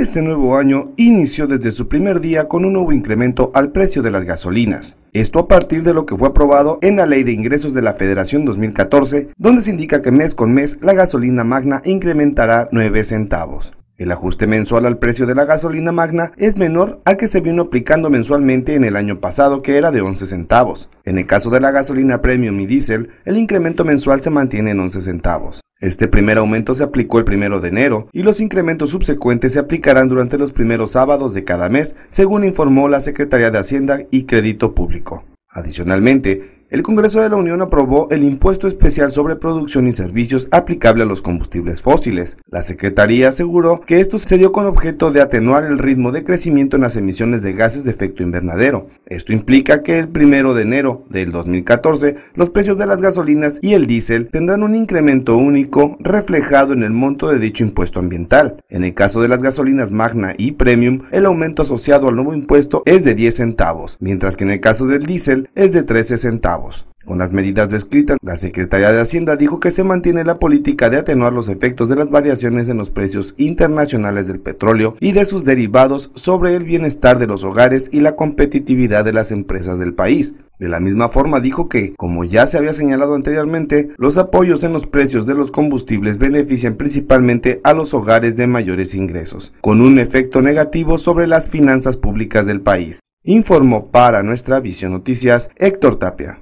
Este nuevo año inició desde su primer día con un nuevo incremento al precio de las gasolinas. Esto a partir de lo que fue aprobado en la Ley de Ingresos de la Federación 2014, donde se indica que mes con mes la gasolina magna incrementará 9 centavos. El ajuste mensual al precio de la gasolina magna es menor al que se vino aplicando mensualmente en el año pasado, que era de 11 centavos. En el caso de la gasolina premium y diésel, el incremento mensual se mantiene en 11 centavos. Este primer aumento se aplicó el primero de enero y los incrementos subsecuentes se aplicarán durante los primeros sábados de cada mes, según informó la Secretaría de Hacienda y Crédito Público. Adicionalmente, el Congreso de la Unión aprobó el impuesto especial sobre producción y servicios aplicable a los combustibles fósiles. La Secretaría aseguró que esto se dio con objeto de atenuar el ritmo de crecimiento en las emisiones de gases de efecto invernadero. Esto implica que el 1 de enero del 2014 los precios de las gasolinas y el diésel tendrán un incremento único reflejado en el monto de dicho impuesto ambiental. En el caso de las gasolinas Magna y Premium, el aumento asociado al nuevo impuesto es de 10 centavos, mientras que en el caso del diésel es de 13 centavos. Con las medidas descritas, la Secretaría de Hacienda dijo que se mantiene la política de atenuar los efectos de las variaciones en los precios internacionales del petróleo y de sus derivados sobre el bienestar de los hogares y la competitividad de las empresas del país. De la misma forma dijo que, como ya se había señalado anteriormente, los apoyos en los precios de los combustibles benefician principalmente a los hogares de mayores ingresos, con un efecto negativo sobre las finanzas públicas del país. Informó para nuestra Visión Noticias Héctor Tapia.